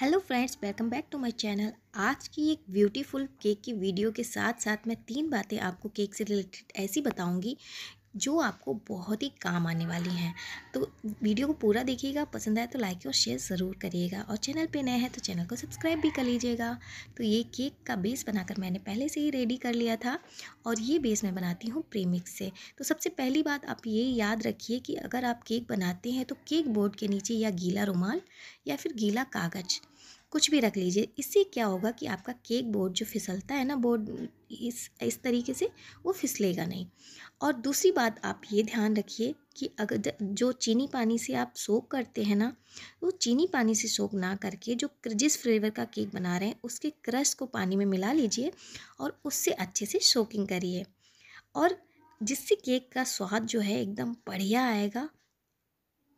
Hello friends welcome back to my channel आज की एक ब्यूटीफुल केक की वीडियो के साथ साथ मैं तीन बातें आपको केक से रिलेटेड ऐसी बताऊंगी जो आपको बहुत ही काम आने वाली हैं तो वीडियो को पूरा देखिएगा पसंद आए तो लाइक और शेयर ज़रूर करिएगा और चैनल पे नए हैं तो चैनल को सब्सक्राइब भी कर लीजिएगा तो ये केक का बेस बनाकर मैंने पहले से ही रेडी कर लिया था और ये बेस मैं बनाती हूँ प्रेमिक्स से तो सबसे पहली बात आप ये याद रखिए कि अगर आप केक बनाते हैं तो केक बोर्ड के नीचे या गीला रुमाल या फिर गीला कागज़ कुछ भी रख लीजिए इससे क्या होगा कि आपका केक बोर्ड जो फिसलता है ना बोर्ड इस इस तरीके से वो फिसलेगा नहीं और दूसरी बात आप ये ध्यान रखिए कि अगर जो चीनी पानी से आप सोक करते हैं ना वो चीनी पानी से सोक ना करके जो जिस फ्लेवर का केक बना रहे हैं उसके क्रश को पानी में मिला लीजिए और उससे अच्छे से सोकिंग करिए और जिससे केक का स्वाद जो है एकदम बढ़िया आएगा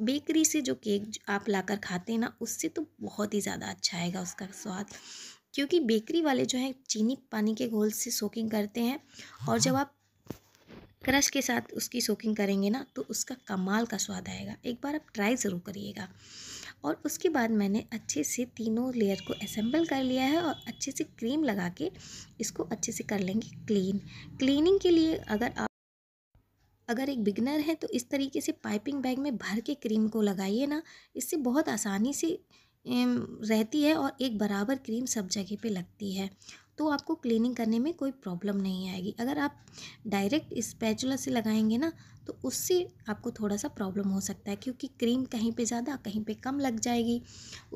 बेकरी से जो केक आप लाकर खाते हैं ना उससे तो बहुत ही ज़्यादा अच्छा आएगा उसका स्वाद क्योंकि बेकरी वाले जो हैं चीनी पानी के घोल से सोकिंग करते हैं और जब हाँ। आप क्रश के साथ उसकी सोकिंग करेंगे ना तो उसका कमाल का स्वाद आएगा एक बार आप ट्राई ज़रूर करिएगा और उसके बाद मैंने अच्छे से तीनों लेयर को असेंबल कर लिया है और अच्छे से क्रीम लगा के इसको अच्छे से कर लेंगे क्लीन क्लीनिंग के लिए अगर आप अगर एक बिगनर है तो इस तरीके से पाइपिंग बैग में भर के क्रीम को लगाइए ना इससे बहुत आसानी से रहती है और एक बराबर क्रीम सब जगह पे लगती है तो आपको क्लीनिंग करने में कोई प्रॉब्लम नहीं आएगी अगर आप डायरेक्ट स्पैचुला से लगाएंगे ना तो उससे आपको थोड़ा सा प्रॉब्लम हो सकता है क्योंकि क्रीम कहीं पे ज़्यादा कहीं पे कम लग जाएगी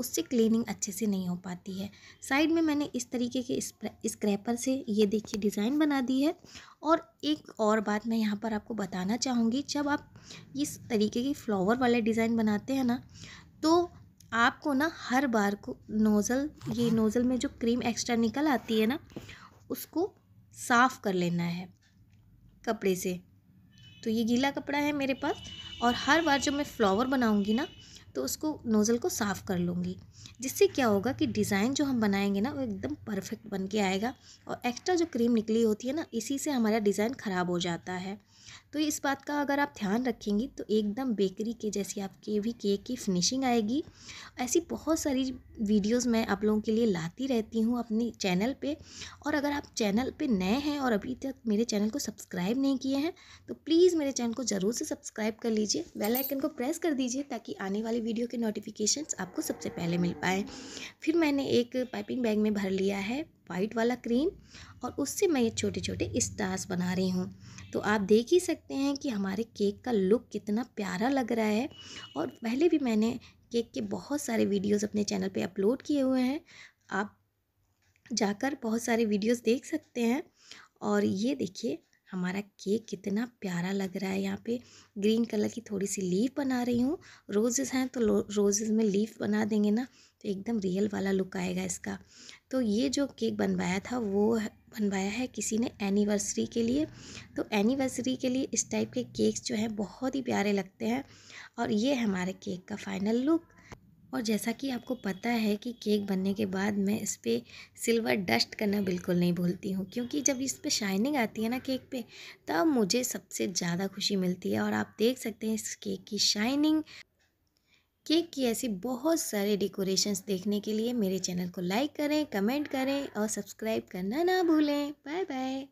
उससे क्लीनिंग अच्छे से नहीं हो पाती है साइड में मैंने इस तरीके के स्क्रैपर से ये देखिए डिज़ाइन बना दी है और एक और बात मैं यहाँ पर आपको बताना चाहूँगी जब आप इस तरीके की फ्लावर वाले डिज़ाइन बनाते हैं ना तो आपको ना हर बार को नोज़ल ये नोज़ल में जो क्रीम एक्स्ट्रा निकल आती है ना उसको साफ़ कर लेना है कपड़े से तो ये गीला कपड़ा है मेरे पास और हर बार जब मैं फ्लावर बनाऊँगी ना तो उसको नोज़ल को साफ़ कर लूँगी जिससे क्या होगा कि डिज़ाइन जो हम बनाएंगे ना वो एकदम परफेक्ट बन के आएगा और एक्स्ट्रा जो क्रीम निकली होती है ना इसी से हमारा डिज़ाइन ख़राब हो जाता है तो इस बात का अगर आप ध्यान रखेंगी तो एकदम बेकरी के जैसी आपके भी केक की फिनिशिंग आएगी ऐसी बहुत सारी वीडियोस मैं आप लोगों के लिए लाती रहती हूँ अपने चैनल पे और अगर आप चैनल पे नए हैं और अभी तक मेरे चैनल को सब्सक्राइब नहीं किए हैं तो प्लीज़ मेरे चैनल को ज़रूर से सब्सक्राइब कर लीजिए बेलाइकन को प्रेस कर दीजिए ताकि आने वाली वीडियो के नोटिफिकेशंस आपको सबसे पहले मिल पाए फिर मैंने एक पाइपिंग बैग में भर लिया है वाइट वाला क्रीम और उससे मैं ये छोटे छोटे स्टार्स बना रही हूँ तो आप देख ही सकते हैं कि हमारे केक का लुक कितना प्यारा लग रहा है और पहले भी मैंने केक के बहुत सारे वीडियोस अपने चैनल पे अपलोड किए हुए हैं आप जाकर बहुत सारे वीडियोस देख सकते हैं और ये देखिए हमारा केक कितना प्यारा लग रहा है यहाँ पे ग्रीन कलर की थोड़ी सी लीफ बना रही हूँ रोजेस हैं तो रोजेस में लीफ बना देंगे ना तो एकदम रियल वाला लुक आएगा इसका तो ये जो केक बनवाया था वो बनवाया है किसी ने एनिवर्सरी के लिए तो एनिवर्सरी के लिए इस टाइप के केक्स जो हैं बहुत ही प्यारे लगते हैं और ये हमारे केक का फाइनल लुक और जैसा कि आपको पता है कि केक बनने के बाद मैं इस पर सिल्वर डस्ट करना बिल्कुल नहीं भूलती हूँ क्योंकि जब इस पर शाइनिंग आती है ना केक पे तब मुझे सबसे ज़्यादा खुशी मिलती है और आप देख सकते हैं इस केक की शाइनिंग केक की ऐसी बहुत सारे डेकोरेशंस देखने के लिए मेरे चैनल को लाइक करें कमेंट करें और सब्सक्राइब करना ना भूलें बाय बाय